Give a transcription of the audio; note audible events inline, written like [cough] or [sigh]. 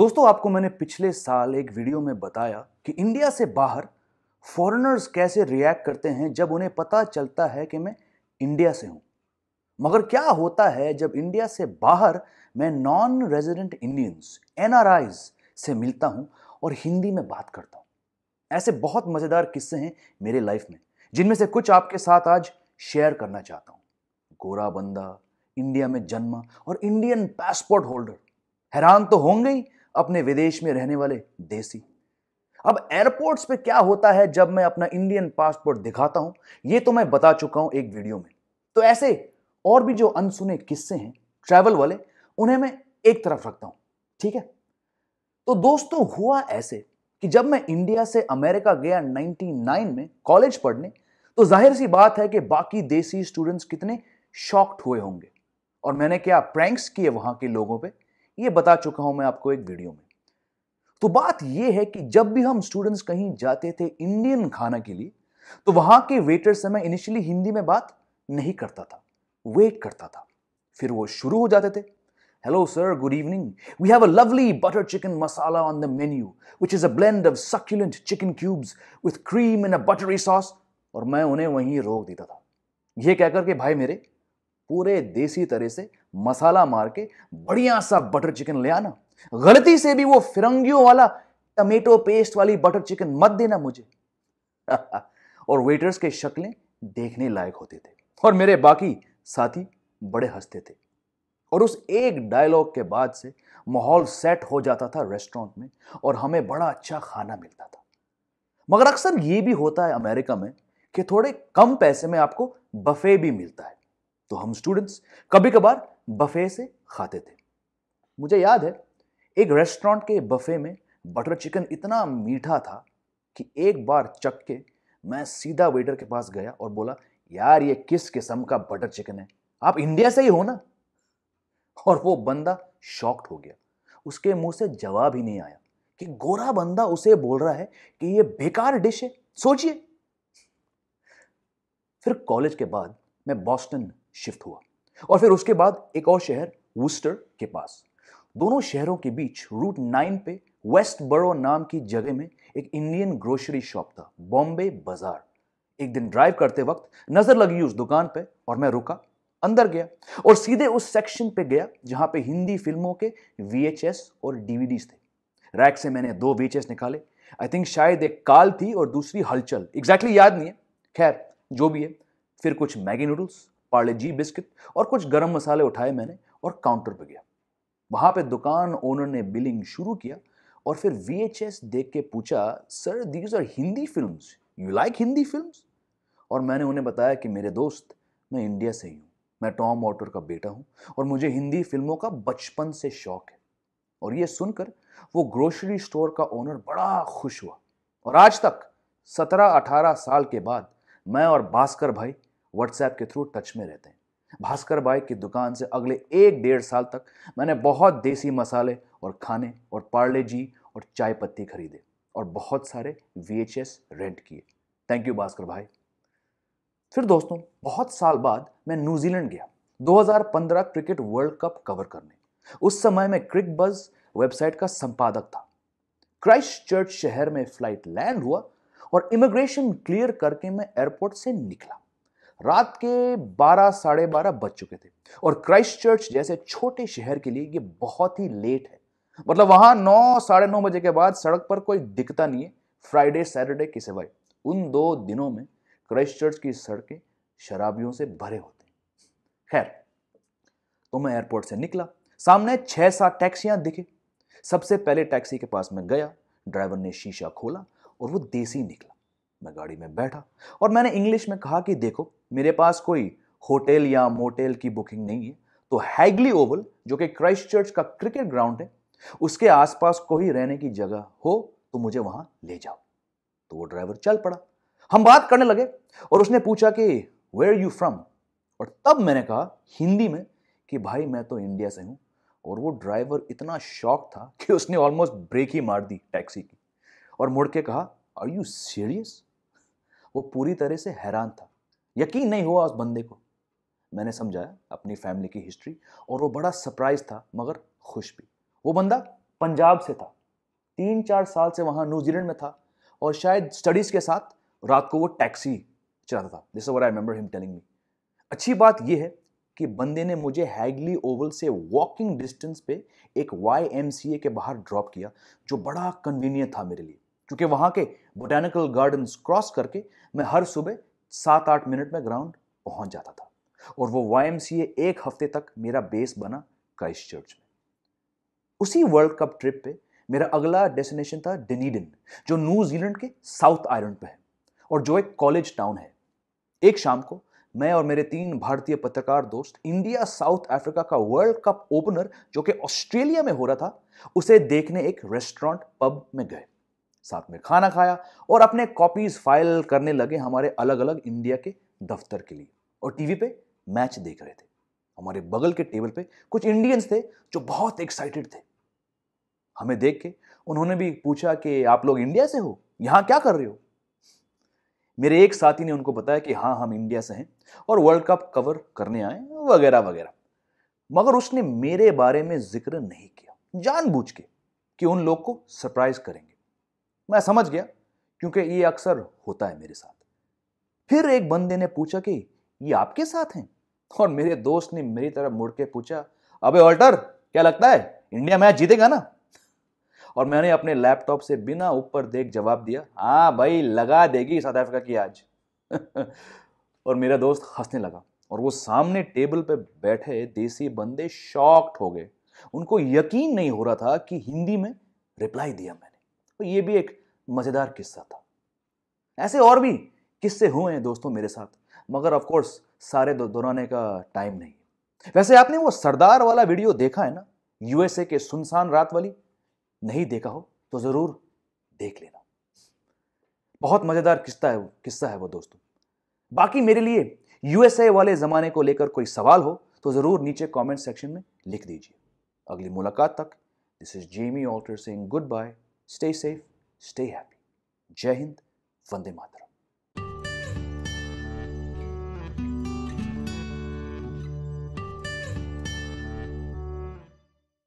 दोस्तों आपको मैंने पिछले साल एक वीडियो में बताया कि इंडिया से बाहर फॉरेनर्स कैसे रिएक्ट करते हैं जब उन्हें पता चलता है कि मैं इंडिया से हूं मगर क्या होता है जब इंडिया से बाहर मैं नॉन रेजिडेंट इंडियंस एन से मिलता हूं और हिंदी में बात करता हूं ऐसे बहुत मज़ेदार किस्से हैं मेरे लाइफ में जिनमें से कुछ आपके साथ आज शेयर करना चाहता हूं गोरा बंदा इंडिया में जन्मा और इंडियन पासपोर्ट होल्डर हैरान तो होंगे ही अपने विदेश में रहने वाले देसी अब एयरपोर्ट्स पे क्या होता है जब मैं अपना इंडियन पासपोर्ट दिखाता हूं ये तो मैं बता चुका हूं एक वीडियो में तो ऐसे और भी जो अनसुने किस्से हैं ट्रैवल वाले उन्हें मैं एक तरफ रखता हूं ठीक है तो दोस्तों हुआ ऐसे कि जब मैं इंडिया से अमेरिका गया 99 में कॉलेज पढ़ने तो जाहिर सी बात है कि बाकी देसी स्टूडेंट्स कितने शॉक्ड हुए होंगे और मैंने क्या प्रैंक्स किए वहां के लोगों पर ये बता चुका हूं मैं आपको एक वीडियो में तो बात यह है कि जब भी हम स्टूडेंट्स कहीं जाते थे इंडियन खाना के लिए तो वहां के वेटर से मैं इनिशियली हिंदी में बात नहीं करता था वेट करता था फिर वो शुरू हो जाते थे hello sir good evening we have a lovely butter chicken masala on the menu which is a blend of succulent chicken cubes with cream in a buttery sauce और मैं उन्हें वहीं रोक देता था यह कह कहकर के भाई मेरे पूरे देसी तरह से मसाला मार के बढ़िया सा बटर चिकन ले आना गलती से भी वो फिरंगियों वाला टमेटो पेस्ट वाली बटर चिकन मत देना मुझे [laughs] और वेटर्स के शक्लें देखने लायक होते थे और मेरे बाकी साथी बड़े हंसते थे और उस एक डायलॉग के बाद से माहौल सेट हो जाता था रेस्टोरेंट में और हमें बड़ा अच्छा खाना मिलता था मगर अक्सर ये भी होता है अमेरिका में कि थोड़े कम पैसे में आपको बफे भी मिलता है तो हम स्टूडेंट्स कभी कभार बफ़े से खाते थे मुझे याद है एक रेस्टोरेंट के बफ़े में बटर चिकन इतना मीठा था कि एक बार चक के मैं सीधा वेटर के पास गया और बोला यार ये किस किस्म का बटर चिकन है आप इंडिया से ही हो ना और वो बंदा शॉक्ड हो गया उसके मुंह से जवाब ही नहीं आया कि गोरा बंदा उसे बोल रहा है कि ये बेकार डिश है सोचिए फिर कॉलेज के बाद मैं बॉस्टन शिफ्ट हुआ और फिर उसके बाद एक और शहर वूस्टर के पास दोनों शहरों के बीच रूट नाइन पे वेस्ट बरो नाम की जगह में एक इंडियन ग्रोसरी शॉप था बॉम्बे बाजार एक दिन ड्राइव करते वक्त नजर लगी उस दुकान पे और मैं रुका अंदर गया और सीधे उस सेक्शन पे गया जहां पे हिंदी फिल्मों के वीएचएस और डीवीडीज थे रैक से मैंने दो वीएचएस निकाले आई थिंक शायद एक काल थी और दूसरी हलचल एग्जैक्टली exactly याद नहीं है खैर जो भी है फिर कुछ Maggi noodles Parle G biscuit और कुछ गर्म मसाले उठाए मैंने और काउंटर पर गया वहाँ पे दुकान ओनर ने बिलिंग शुरू किया और फिर वी देख के पूछा sir these are Hindi film you like Hindi film और मैंने उन्हें बताया कि मेरे दोस्त मैं इंडिया से ही हूँ मैं टॉम वॉटर का बेटा हूँ और मुझे हिंदी फिल्मों का बचपन से शौक है और ये सुनकर वो ग्रोसरी स्टोर का ओनर बड़ा खुश हुआ और आज तक सत्रह अठारह साल के बाद मैं और भास्कर भाई व्हाट्सएप के थ्रू टच में रहते हैं भास्कर बाई की दुकान से अगले एक डेढ़ साल तक मैंने बहुत देसी मसाले और खाने और पार्ले जी और चाय पत्ती खरीदे और बहुत सारे वी रेंट किए थैंक यू भास्कर भाई फिर दोस्तों बहुत साल बाद मैं न्यूजीलैंड गया 2015 क्रिकेट वर्ल्ड कप कवर करने उस समय मैं क्रिक बज वेबसाइट का संपादक था क्राइस्ट चर्च शहर में फ्लाइट लैंड हुआ और इमिग्रेशन क्लियर करके मैं एयरपोर्ट से निकला रात के बारह साढ़े बारह बज चुके थे और क्राइस्ट चर्च जैसे छोटे शहर के लिए ये बहुत ही लेट है मतलब वहां नौ साढ़े नौ बजे के बाद सड़क पर कोई दिखता नहीं है फ्राइडे सैटरडे के सिवाय उन दो दिनों में क्राइस्ट चर्च की सड़कें शराबियों से भरे होते खैर तो मैं एयरपोर्ट से निकला सामने छह सात टैक्सियां दिखे सबसे पहले टैक्सी के पास मैं गया ड्राइवर ने शीशा खोला और वो देसी निकला मैं गाड़ी में बैठा और मैंने इंग्लिश में कहा कि देखो मेरे पास कोई होटल या मोटेल की बुकिंग नहीं है तो हैगली ओवल जो कि क्राइस्ट चर्च का क्रिकेट ग्राउंड है उसके आसपास कोई रहने की जगह हो तो मुझे वहां ले जाओ तो वो ड्राइवर चल पड़ा हम बात करने लगे और उसने पूछा कि वेयर यू फ्रॉम और तब मैंने कहा हिंदी में कि भाई मैं तो इंडिया से हूँ और वो ड्राइवर इतना शॉक था कि उसने ऑलमोस्ट ब्रेक ही मार दी टैक्सी की और मुड़ के कहा आर यू सीरियस वो पूरी तरह से हैरान था यकीन नहीं हुआ उस बंदे को मैंने समझाया अपनी फैमिली की हिस्ट्री और वो बड़ा सरप्राइज था मगर खुश भी वो बंदा पंजाब से था तीन चार साल से वहाँ न्यूजीलैंड में था और शायद स्टडीज़ के साथ रात को वो टैक्सी चलाता था this where I remember him telling me अच्छी बात यह है कि बंदे ने मुझे हैगली ओवल से वॉकिंग डिस्टेंस पे एक वाई के बाहर ड्रॉप किया जो बड़ा कन्वीनियंट था मेरे लिए क्योंकि वहां के बोटेनिकल गार्डन क्रॉस करके मैं हर सुबह सात आठ मिनट में ग्राउंड पहुंच जाता था और वो वाई एक हफ्ते तक मेरा बेस बना क्राइस्ट चर्च में उसी वर्ल्ड कप ट्रिप पे मेरा अगला डेस्टिनेशन था डिनीडन जो न्यूजीलैंड के साउथ आयरलैंड पे है और जो एक कॉलेज टाउन है एक शाम को मैं और मेरे तीन भारतीय पत्रकार दोस्त इंडिया साउथ अफ्रीका का वर्ल्ड कप ओपनर जो कि ऑस्ट्रेलिया में हो रहा था उसे देखने एक रेस्टोरेंट पब में गए साथ में खाना खाया और अपने कॉपीज फाइल करने लगे हमारे अलग अलग इंडिया के दफ्तर के लिए और टीवी पे मैच देख रहे थे हमारे बगल के टेबल पे कुछ इंडियंस थे जो बहुत एक्साइटेड थे हमें देख के उन्होंने भी पूछा कि आप लोग इंडिया से हो यहाँ क्या कर रहे हो मेरे एक साथी ने उनको बताया कि हाँ हम इंडिया से हैं और वर्ल्ड कप कवर करने आए वगैरह वगैरह मगर उसने मेरे बारे में जिक्र नहीं किया जानबूझ के कि उन लोग को सरप्राइज करेंगे मैं समझ गया क्योंकि ये अक्सर होता है मेरे साथ फिर एक बंदे ने पूछा कि ये आपके साथ हैं और मेरे दोस्त ने मेरी तरफ मुड़ के पूछा अबे ऑल्टर क्या लगता है इंडिया मैच जीतेगा ना और मैंने अपने लैपटॉप से बिना ऊपर देख जवाब दिया हाँ भाई लगा देगी साउथ अफ्रीका की आज [laughs] और मेरा दोस्त हंसने लगा और वो सामने टेबल पे बैठे देसी बंदे शॉक्ड हो गए उनको यकीन नहीं हो रहा था कि हिंदी में रिप्लाई दिया मैंने तो ये भी एक मज़ेदार किस्सा था ऐसे और भी किस्से हुए हैं दोस्तों मेरे साथ मगर ऑफकोर्स सारे दोहराने का टाइम नहीं वैसे आपने वो सरदार वाला वीडियो देखा है ना यूएसए के सुनसान रात वाली नहीं देखा हो तो ज़रूर देख लेना बहुत मज़ेदार किस्सा है वो किस्सा है वो दोस्तों बाकी मेरे लिए यूएसए वाले ज़माने को लेकर कोई सवाल हो तो ज़रूर नीचे कमेंट सेक्शन में लिख दीजिए अगली मुलाकात तक this is Jamie Alter Singh goodbye stay safe, stay happy. Jai Hind, Vande Mataram.